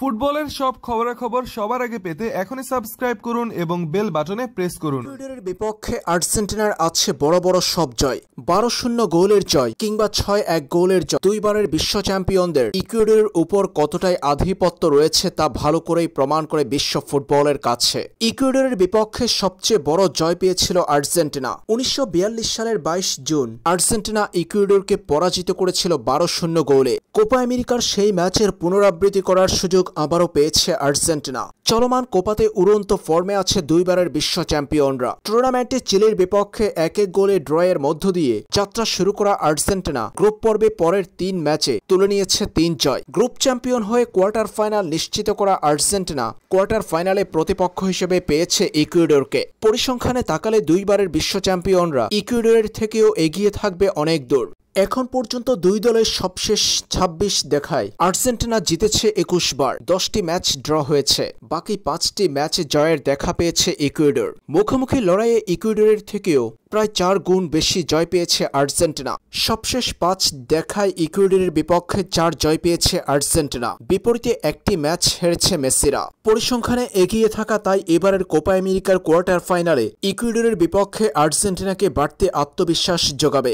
ফুটবলের সব খবরাখবর সবার আগে পেতে এখনই সাবস্ক্রাইব করুন এবং বেল বাটনে প্রেস করুন বিপক্ষে আর্জেন্টিনার আছে বড় বড় সব জয় বারো শূন্য গোলের জয় কিংবা ছয় এক গোলের জয় দুইবারের বিশ্ব চ্যাম্পিয়নদের ইকুয়েডরের উপর কতটাই আধিপত্য রয়েছে তা ভালো করেই প্রমাণ করে বিশ্ব ফুটবলের কাছে ইকুয়েডরের বিপক্ষে সবচেয়ে বড় জয় পেয়েছিল আর্জেন্টিনা উনিশশো সালের বাইশ জুন আর্জেন্টিনা ইকুয়েডরকে পরাজিত করেছিল বারো শূন্য গোলে কোপা আমেরিকার সেই ম্যাচের পুনরাবৃত্তি করার সুযোগ আবারও পেয়েছে আর্জেন্টিনা চলমান কোপাতে উড়ন্ত ফর্মে আছে দুইবারের বিশ্ব চ্যাম্পিয়নরা টুর্নামেন্টে চিলির বিপক্ষে এক এক গোলে ড্রয়ের মধ্য দিয়ে যাত্রা শুরু করা আর্জেন্টিনা গ্রুপ পর্বে পরের তিন ম্যাচে তুলে নিয়েছে তিন জয় গ্রুপ চ্যাম্পিয়ন হয়ে কোয়ার্টার ফাইনাল নিশ্চিত করা আর্জেন্টিনা কোয়ার্টার ফাইনালে প্রতিপক্ষ হিসেবে পেয়েছে ইকুইডোরকে পরিসংখ্যানে তাকালে দুইবারের বিশ্ব চ্যাম্পিয়নরা ইকুয়েডরের থেকেও এগিয়ে থাকবে অনেক দূর এখন পর্যন্ত দুই দলের সবশেষ ২৬ দেখায় আর্জেন্টিনা জিতেছে একুশ বার দশটি ম্যাচ ড্র হয়েছে বাকি পাঁচটি ম্যাচে জয়ের দেখা পেয়েছে ইকুয়েডর মুখোমুখি লড়াইয়ে ইকুয়েডরের থেকেও প্রায় চার গুণ বেশি জয় পেয়েছে আর্জেন্টিনা সবশেষ পাঁচ দেখায় ইকুয়েডরের বিপক্ষে চার জয় পেয়েছে আর্জেন্টিনা বিপরীতে একটি ম্যাচ হেরেছে মেসিরা পরিসংখ্যানে এগিয়ে থাকা তাই এবারের কোপা আমেরিকার কোয়ার্টার ফাইনালে ইকুয়েডরের বিপক্ষে আর্জেন্টিনাকে বাড়তে আত্মবিশ্বাস যোগাবে